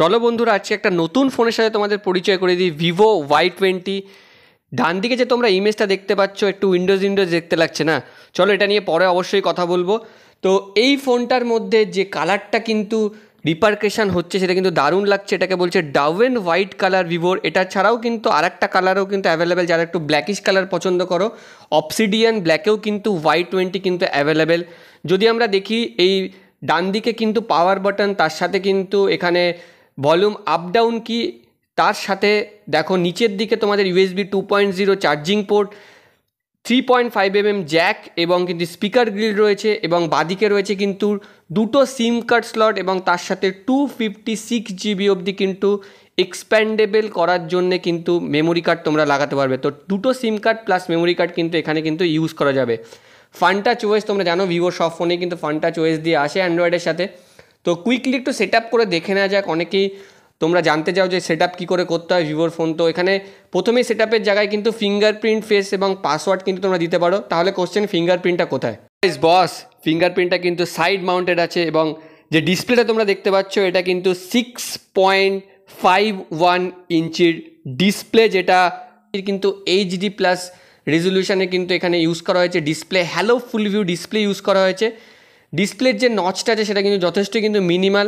চলো বন্ধুরা আজকে একটা নতুন ফোনের সাথে তোমাদের পরিচয় করে দিই ভিভো ওয়াই টোয়েন্টি ডান দিকে যে তোমরা ইমেজটা দেখতে পাচ্ছ একটু উইন্ডোজ উইন্ডোজ দেখতে লাগছে না চলো এটা নিয়ে পরে অবশ্যই কথা বলবো তো এই ফোনটার মধ্যে যে কালারটা কিন্তু রিপার্কেশান হচ্ছে সেটা কিন্তু দারুণ লাগছে এটাকে বলছে ডাউন হোয়াইট কালার ভিভোর এটা ছাড়াও কিন্তু আর একটা কালারও কিন্তু অ্যাভেলেবেল যারা একটু ব্ল্যাকিশ কালার পছন্দ করো অপসিডিয়ান ব্ল্যাকেও কিন্তু ওয়াই টোয়েন্টি কিন্তু অ্যাভেলেবেল যদি আমরা দেখি এই ডান দিকে কিন্তু পাওয়ার বাটন তার সাথে কিন্তু এখানে ভলিউম আপ ডাউন কি তার সাথে দেখো নিচের দিকে তোমাদের USB two point zero charging port three point five M M jack এবং কিন্তু স্পিকার গ্রিল রয়েছে এবং বাদিকে রয়েছে কিন্তু দুটো সিম কার্ড স্লট এবং তার সাথে টু ফিফটি সিক্স জিবি অবধি কিন্তু এক্সপ্যান্ডেবল করার জন্যে কিন্তু মেমোরি কার্ড তোমরা লাগাতে পারবে তো দুটো SIM card plus memory card কিন্তু এখানে কিন্তু ইউজ করা যাবে ফান্টা চয়েস তোমরা জানো ভিভো সব ফোনে কিন্তু ফান্টা চয়েস দিয়ে আসে অ্যান্ড্রয়েডের সাথে তো কুইকলি একটু সেট করে দেখে নেওয়া যাক অনেকেই তোমরা জানতে চাও যে সেট কী করে করতে হয় ভিভোর ফোন তো এখানে প্রথমেই সেট জায়গায় কিন্তু ফিঙ্গারপ্রিন্ট ফেস এবং পাসওয়ার্ড কিন্তু তোমরা দিতে পারো তাহলে কোশ্চেন ফিঙ্গারপ্রিন্টটা কোথায় বস ফিঙ্গারপ্রিন্টটা কিন্তু সাইড মাউন্টেড আছে এবং যে ডিসপ্লেটা তোমরা দেখতে পাচ্ছ এটা কিন্তু সিক্স পয়েন্ট ফাইভ ওয়ান ইঞ্চির ডিসপ্লে যেটা কিন্তু এইচডি প্লাস রেজলিউশনে কিন্তু এখানে ইউজ করা হয়েছে display hello full view display use করা হয়েছে ডিসপ্লের যে নচটা আছে সেটা কিন্তু যথেষ্টই কিন্তু মিনিমাল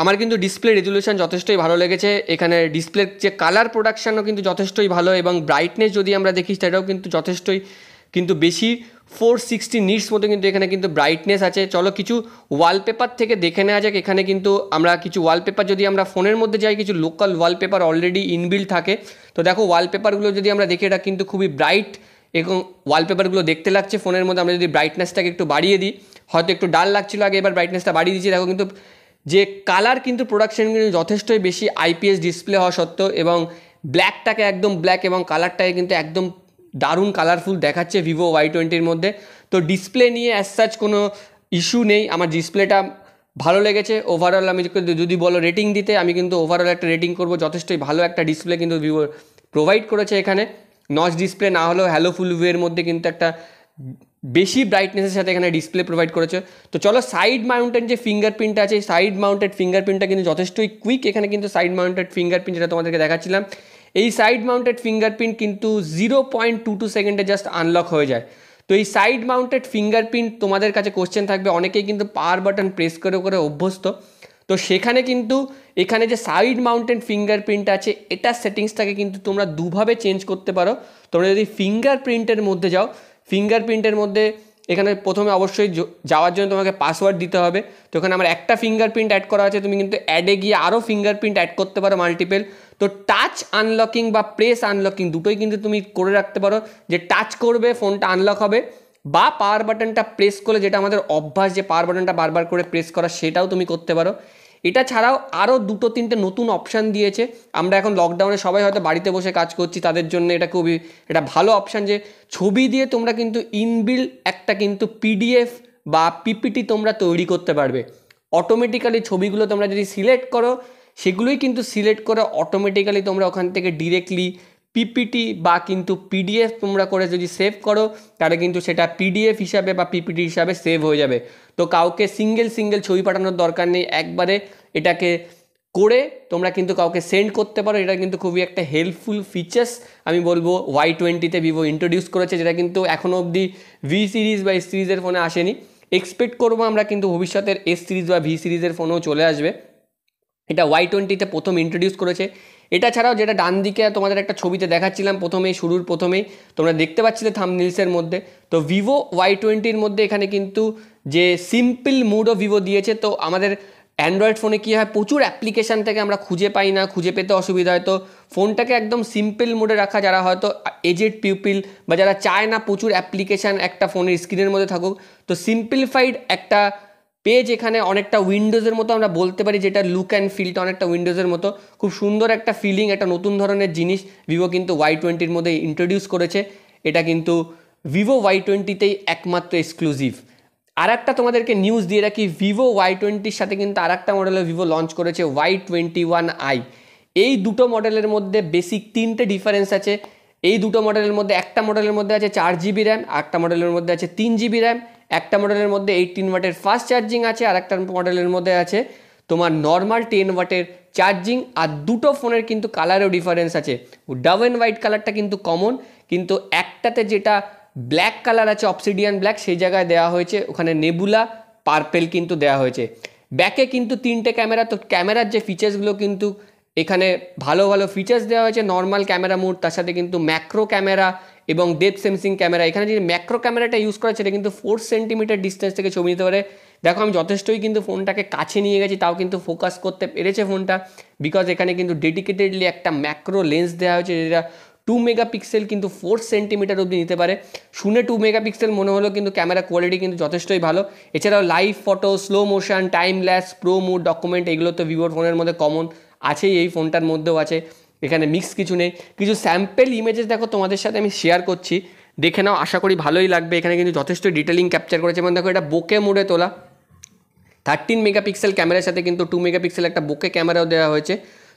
আমার কিন্তু ডিসপ্লে রেজুলেশন যথেষ্টই ভালো লেগেছে এখানে ডিসপ্লের যে কালার প্রোডাকশানও কিন্তু যথেষ্টই ভালো এবং ব্রাইটনেস যদি আমরা দেখি সেটাও কিন্তু যথেষ্টই কিন্তু বেশি ফোর সিক্সটি নিটস মতো কিন্তু এখানে কিন্তু ব্রাইটনেস আছে চলো কিছু ওয়ালপেপার থেকে দেখে নেওয়া যাক এখানে কিন্তু আমরা কিছু ওয়ালপেপার যদি আমরা ফোনের মধ্যে যাই কিছু লোকাল ওয়ালপেপার অলরেডি ইনবিল্ড থাকে তো দেখো ওয়ালপেপারগুলো যদি আমরা দেখি এটা কিন্তু খুবই ব্রাইট এবং ওয়ালপেপারগুলো দেখতে লাগছে ফোনের মধ্যে আমরা যদি ব্রাইটনেসটাকে একটু বাড়িয়ে দিই হয়তো একটু ডাল লাগছিল আগে এবার ব্রাইটনেসটা বাড়িয়ে দিয়েছি দেখো কিন্তু যে কালার কিন্তু প্রোডাকশন কিন্তু যথেষ্টই বেশি আইপিএস ডিসপ্লে হওয়া সত্ত্বেও এবং ব্ল্যাকটাকে একদম ব্ল্যাক এবং কালারটাকে কিন্তু একদম দারুণ কালারফুল দেখাচ্ছে ভিভো ওয়াই টোয়েন্টির মধ্যে তো ডিসপ্লে নিয়ে অ্যাজ সাচ কোনো ইস্যু নেই আমার ডিসপ্লেটা ভালো লেগেছে ওভারঅল আমি যদি বলো রেটিং দিতে আমি কিন্তু ওভারঅল একটা রেটিং করবো যথেষ্টই ভালো একটা ডিসপ্লে কিন্তু ভিভো প্রোভাইড করেছে এখানে নচ ডিসপ্লে না হলেও হ্যালো ফুল ভিউয়ের মধ্যে কিন্তু একটা বেশি ব্রাইটনেসের সাথে এখানে ডিসপ্লে প্রোভাইড করেছে তো চলো সাইড মাউন্টেড যে ফিঙ্গারপ্রিন্টটা আছে সাইড মাউন্টেড ফিঙ্গারপ্রিন্টটা কিন্তু যথেষ্টই কুইক এখানে কিন্তু সাইড মাউন্টেড ফিঙ্গারপ্রিন্ট যেটা তোমাদেরকে দেখাচ্ছিলাম এই সাইড মাউন্টেড ফিঙ্গারপ্রিন্ট কিন্তু জিরো পয়েন্ট টু টু সেকেন্ডে জাস্ট আনলক হয়ে যায় তো এই সাইড মাউন্টেড ফিঙ্গারপ্রিন্ট তোমাদের কাছে কোশ্চেন থাকবে অনেকেই কিন্তু পাওয়ার বাটন প্রেস করে করে অভ্যস্ত তো সেখানে কিন্তু এখানে যে সাইড মাউন্টেন ফিঙ্গারপ্রিন্ট আছে এটার সেটিংসটাকে কিন্তু তোমরা দুভাবে চেঞ্জ করতে পারো তোমরা যদি ফিঙ্গারপ্রিন্টের মধ্যে যাও ফিঙ্গারপ্রিন্টের মধ্যে এখানে প্রথমে অবশ্যই যাওয়ার জন্য তোমাকে পাসওয়ার্ড দিতে হবে তো এখানে আমার একটা ফিঙ্গারপ্রিন্ট অ্যাড করা আছে তুমি কিন্তু অ্যাডে গিয়ে আরও ফিঙ্গারপ্রিন্ট অ্যাড করতে পারো মাল্টিপেল তো টাচ আনলকিং বা প্রেস আনলকিং দুটোই কিন্তু তুমি করে রাখতে পারো যে টাচ করবে ফোনটা আনলক হবে বা পাওয়ার বাটনটা প্রেস করলে যেটা আমাদের অভ্যাস যে পাওয়ার বাটনটা বারবার করে প্রেস করা সেটাও তুমি করতে পারো এটা ছাড়াও আরও দুটো তিনটে নতুন অপশান দিয়েছে আমরা এখন লকডাউনে সবাই হয়তো বাড়িতে বসে কাজ করছি তাদের জন্য এটা খুবই এটা ভালো অপশান যে ছবি দিয়ে তোমরা কিন্তু ইনবিল একটা কিন্তু পিডিএফ বা পিপিটি তোমরা তৈরি করতে পারবে অটোমেটিক্যালি ছবিগুলো তোমরা যদি সিলেক্ট করো সেগুলোই কিন্তু সিলেক্ট করে অটোমেটিক্যালি তোমরা ওখান থেকে ডিরেক্টলি পিপিটি বা কিন্তু পিডিএফ তোমরা করে যদি সেভ করো তাহলে কিন্তু সেটা পিডিএফ হিসাবে বা পিপিটি হিসাবে সেভ হয়ে যাবে তো কাউকে সিঙ্গেল সিঙ্গেল ছবি পাঠানোর দরকার নেই একবারে এটাকে করে তোমরা কিন্তু কাউকে সেন্ড করতে পারো এটা কিন্তু খুবই একটা হেল্পফুল ফিচার্স আমি বলবো ওয়াই টোয়েন্টিতে ভিভো ইন্ট্রোডিউস করেছে যেটা কিন্তু এখনও অবধি ভি সিরিজ বা এস সিরিজের ফোনে আসেনি এক্সপেক্ট করবো আমরা কিন্তু ভবিষ্যতের এস সিরিজ বা ভি সিরিজের ফোনেও চলে আসবে এটা ওয়াই টোয়েন্টিতে প্রথম ইন্ট্রোডিউস করেছে এটা ছাড়াও যেটা ডান দিকে তোমাদের একটা ছবিতে দেখাচ্ছিলাম প্রথমেই শুরুর প্রথমেই তোমরা দেখতে পাচ্ছিলে থামনিলসের মধ্যে তো ভিভো ওয়াই টোয়েন্টির মধ্যে এখানে কিন্তু যে সিম্পল মুডও ভিভো দিয়েছে তো আমাদের অ্যান্ড্রয়েড ফোনে কী হয় প্রচুর অ্যাপ্লিকেশান থেকে আমরা খুঁজে পাই না খুঁজে পেতে অসুবিধা হয় তো ফোনটাকে একদম সিম্পল মোডে রাখা যারা হয়তো এজেড পিউপিল বা যারা চায় না প্রচুর অ্যাপ্লিকেশান একটা ফোনের স্ক্রিনের মধ্যে থাকুক তো সিম্পলিফাইড একটা পেজ এখানে অনেকটা উইন্ডোজের মতো আমরা বলতে পারি যেটা লুক অ্যান্ড ফিলটা অনেকটা উইন্ডোজের মতো খুব সুন্দর একটা ফিলিং একটা নতুন ধরনের জিনিস ভিভো কিন্তু ওয়াই টোয়েন্টির মধ্যে ইন্ট্রোডিউস করেছে এটা কিন্তু ভিভো ওয়াই টোয়েন্টিতেই একমাত্র এক্সক্লুসিভ আর একটা তোমাদেরকে নিউজ দিয়ে রাখি ভিভো ওয়াই টোয়েন্টির সাথে কিন্তু আর একটা মডেলে ভিভো লঞ্চ করেছে ওয়াই টোয়েন্টি ওয়ান আই এই দুটো মডেলের মধ্যে বেসিক তিনটে ডিফারেন্স আছে এই দুটো মডেলের মধ্যে একটা মডেলের মধ্যে আছে চার জিবি র্যাম একটা মডেলের মধ্যে আছে তিন জিবি র্যাম একটা মডেলের মধ্যে এইটিন ওয়াটের ফাস্ট চার্জিং আছে আর একটা মডেলের মধ্যে আছে তোমার নর্মাল টেন ওয়াটের চার্জিং আর দুটো ফোনের কিন্তু কালারেও ডিফারেন্স আছে ডাব অ্যান্ড হোয়াইট কালারটা কিন্তু কমন কিন্তু একটাতে যেটা ব্ল্যাক কালার আছে অপসিডিয়ান ব্ল্যাক সেই জায়গায় দেওয়া হয়েছে ওখানে নেবুলা পার্পেল কিন্তু দেওয়া হয়েছে ব্যাকে কিন্তু তিনটে ক্যামেরা তো ক্যামেরার যে ফিচার্সগুলো কিন্তু এখানে ভালো ভালো ফিচার্স দেওয়া হয়েছে নর্মাল ক্যামেরা মোড তার সাথে কিন্তু ম্যাক্রো ক্যামেরা এবং ডেপথ সেন্সিং ক্যামেরা এখানে যে ম্যাক্রো ক্যামেরাটা ইউজ করা সেটা কিন্তু ফোর সেন্টিমিটার ডিস্টেন্স থেকে ছবি নিতে পারে দেখো আমি যথেষ্টই কিন্তু ফোনটাকে কাছে নিয়ে গেছি তাও কিন্তু ফোকাস করতে পেরেছে ফোনটা বিকজ এখানে কিন্তু ডেডিকেটেডলি একটা ম্যাক্রো লেন্স দেওয়া হয়েছে যেটা টু মেগাপিক্সেল কিন্তু ফোর সেন্টিমিটার অবধি নিতে পারে শুনে টু মেগাপিক্সেল মনে হলো কিন্তু ক্যামেরা কোয়ালিটি কিন্তু যথেষ্টই ভালো এছাড়াও live photo slow motion time lapse pro mode document এগুলো তো ভিভোর ফোনের মধ্যে কমন আছেই এই ফোনটার মধ্যেও আছে এখানে মিক্স কিছু নেই কিছু স্যাম্পেল ইমেজেস দেখো তোমাদের সাথে আমি শেয়ার করছি দেখে নাও আশা করি ভালোই লাগবে এখানে কিন্তু যথেষ্ট ডিটেলিং ক্যাপচার করেছে এবং দেখো এটা বোকে মোড়ে তোলা থার্টিন মেগাপিক্সেল ক্যামেরার সাথে কিন্তু টু মেগাপিক্সেল একটা বোকে ক্যামেরাও দেওয়া হয়েছে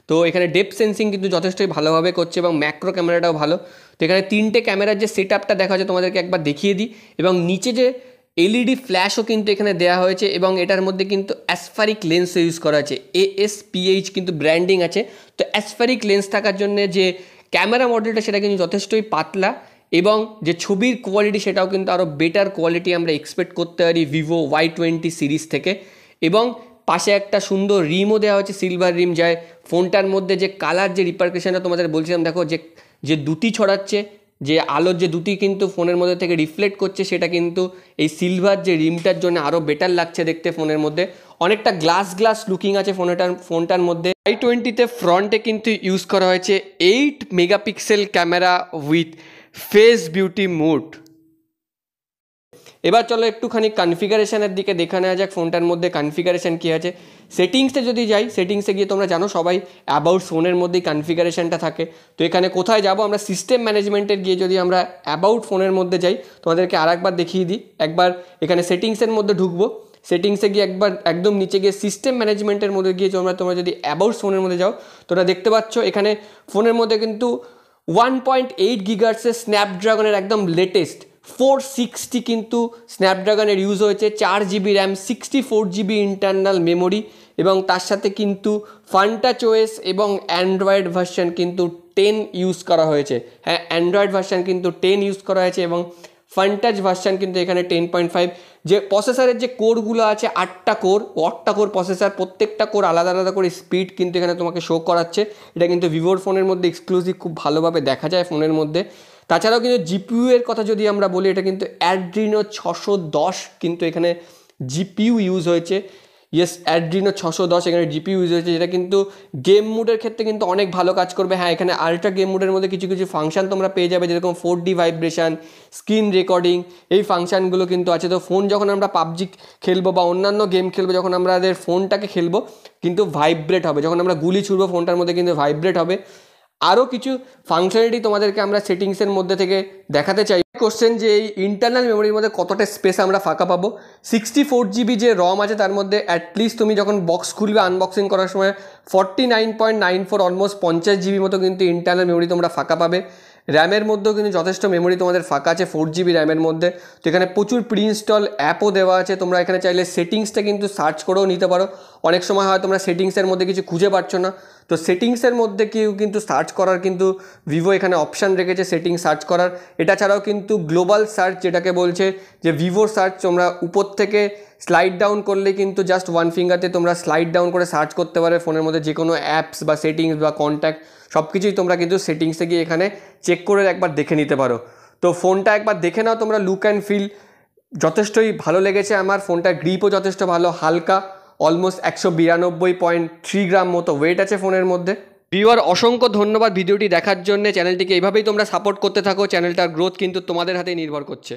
তো এখানে ডেপ সেন্সিং কিন্তু যথেষ্টই ভালোভাবে করছে এবং ম্যাক্রো ক্যামেরাটাও ভালো তো এখানে তিনটে ক্যামেরার যে সেট আপটা দেখা যায় তোমাদেরকে একবার দেখিয়ে দিই এবং নিচে যে এলইডি ফ্ল্যাশও e কিন্তু এখানে দেওয়া হয়েছে এবং এটার মধ্যে কিন্তু অ্যাসফারিক লেন্সও ইউজ করা আছে এএসপিএইচ কিন্তু ব্র্যান্ডিং আছে তো অ্যাসফারিক লেন্স থাকার জন্য যে ক্যামেরা মডেলটা সেটা কিন্তু যথেষ্টই পাতলা এবং যে ছবির কোয়ালিটি সেটাও কিন্তু আরও বেটার কোয়ালিটি আমরা এক্সপেক্ট করতে পারি ভিভো ওয়াই টোয়েন্টি সিরিজ থেকে এবং পাশে একটা সুন্দর রিমও দেওয়া হয়েছে সিলভার রিম যায় ফোনটার মধ্যে যে কালার যে রিপারকেশনটা তোমাদের বলছিলাম দেখো যে যে দুটি ছড়াচ্ছে যে আলোর যে দুটি কিন্তু ফোনের মধ্যে থেকে রিফ্লেক্ট করছে সেটা কিন্তু এই সিলভার যে রিমটার জন্য আরও বেটার লাগছে দেখতে ফোনের মধ্যে অনেকটা গ্লাস গ্লাস লুকিং আছে ফোনটার ফোনটার মধ্যে আই টোয়েন্টিতে ফ্রন্টে কিন্তু ইউজ করা হয়েছে eight megapixel camera with face beauty mode এবার চলো একটুখানি কনফিগারেশনের দিকে দেখে নেওয়া যাক ফোনটার মধ্যে কনফিগারেশন কী আছে সেটিংসে যদি যাই সেটিংসে গিয়ে তোমরা জানো সবাই অ্যাবাউট ফোনের মধ্যেই কনফিগারেশনটা থাকে তো এখানে কোথায় যাব আমরা সিস্টেম ম্যানেজমেন্টের গিয়ে যদি আমরা অ্যাবাউট ফোনের মধ্যে যাই তোমাদেরকে আর একবার দেখিয়ে দিই একবার এখানে সেটিংসের মধ্যে ঢুকবো সেটিংসে গিয়ে একবার একদম নিচে গিয়ে সিস্টেম ম্যানেজমেন্টের মধ্যে গিয়ে তোমরা তোমরা যদি অ্যাবাউট ফোনের মধ্যে যাও তোমরা দেখতে পাচ্ছ এখানে ফোনের মধ্যে কিন্তু ওয়ান পয়েন্ট এইট গিগার্সের স্ন্যাপড্রাগনের একদম লেটেস্ট ফোর সিক্সটি কিন্তু স্ন্যাপড্রাগনের ইউজ হয়েছে চার GB RAM sixty four GB internal memory এবং তার সাথে কিন্তু ফান্টাচ ওএস এবং অ্যান্ড্রয়েড ভার্সন কিন্তু টেন ইউজ করা হয়েছে হ্যাঁ অ্যান্ড্রয়েড ভার্সন কিন্তু টেন ইউজ করা হয়েছে এবং ফান্টাচ ভার্সান কিন্তু এখানে টেন পয়েন্ট ফাইভ যে প্রসেসারের যে কোরগুলো আছে আটটা কোর আটটা কোর প্রসেসার প্রত্যেকটা কোর আলাদা আলাদা করে স্পিড কিন্তু এখানে তোমাকে শো করাচ্ছে এটা কিন্তু ভিভোর ফোনের মধ্যে এক্সক্লুসিভ খুব ভালোভাবে দেখা যায় ফোনের মধ্যে তাছাড়াও কিন্তু জিপিউ এর কথা যদি আমরা বলি এটা কিন্তু অ্যাড্রিনো ছশো দশ কিন্তু এখানে জিপিইউ ইউজ হয়েছে ইয়েস অ্যাড্রিনো ছশো দশ এখানে জিপিউ ইউজ হয়েছে যেটা কিন্তু গেম মুডের ক্ষেত্রে কিন্তু অনেক ভালো কাজ করবে হ্যাঁ এখানে আল্ট্রা গেম মুডের মধ্যে কিছু কিছু ফাংশান তোমরা পেয়ে যাবে যেরকম four D vibration screen recording এই ফাংশানগুলো কিন্তু আছে তো ফোন যখন আমরা পাবজি খেলবো বা অন্যান্য গেম খেলবো যখন এদের ফোনটাকে খেলবো কিন্তু ভাইব্রেট হবে যখন আমরা গুলি ছুড়বো ফোনটার মধ্যে কিন্তু ভাইব্রেট হবে আরও কিছু ফাংশনালিটি তোমাদেরকে আমরা সেটিংসের মধ্যে থেকে দেখাতে চাই কোশ্চেন যে এই ইন্টারনাল মেমোরির মধ্যে কতটা স্পেস আমরা ফাঁকা পাবো সিক্সটি ফোর জিবি যে রম আছে তার মধ্যে অ্যাটলিস্ট তুমি যখন বক্স খুলবে আনবক্সিং করার সময় forty nine point nine four almost পঞ্চাশ জিবি মতো কিন্তু ইন্টারনাল মেমোরি তোমরা ফাঁকা পাবে র্যামের মধ্যেও কিন্তু যথেষ্ট মেমোরি তোমাদের ফাঁকা আছে ফোর জিবি র্যামের মধ্যে তো এখানে প্রচুর প্রি ইনস্টল অ্যাপও দেওয়া আছে তোমরা এখানে চাইলে সেটিংসটা কিন্তু সার্চ করেও নিতে পারো অনেক সময় হয় তোমরা সেটিংসের মধ্যে কিছু খুঁজে পাচ্ছ না তো সেটিংসের মধ্যে কেউ কিন্তু সার্চ করার কিন্তু ভিভো এখানে অপশান রেখেছে সেটিং সার্চ করার এটা ছাড়াও কিন্তু গ্লোবাল সার্চ যেটাকে বলছে যে ভিভোর সার্চ তোমরা উপর থেকে স্লাইড ডাউন করলে কিন্তু জাস্ট ওয়ান ফিঙ্গারতে তোমরা স্লাইড ডাউন করে সার্চ করতে পারে ফোনের মধ্যে যে কোনো অ্যাপস বা সেটিংস বা কন্ট্যাক্ট সব কিছুই তোমরা কিন্তু সেটিংসে গিয়ে এখানে চেক করে একবার দেখে নিতে পারো তো ফোনটা একবার দেখে নাও তোমরা লুক অ্যান্ড ফিল যথেষ্টই ভালো লেগেছে আমার ফোনটার গ্রিপও যথেষ্ট ভালো হালকা অলমোস্ট একশো বিরানব্বই পয়েন্ট থ্রি গ্রাম মতো ওয়েট আছে ফোনের মধ্যে ভিওয়ার অসংখ্য ধন্যবাদ ভিডিওটি দেখার জন্য চ্যানেলটিকে এইভাবেই তোমরা সাপোর্ট করতে থাকো চ্যানেলটার গ্রোথ কিন্তু তোমাদের হাতেই নির্ভর করছে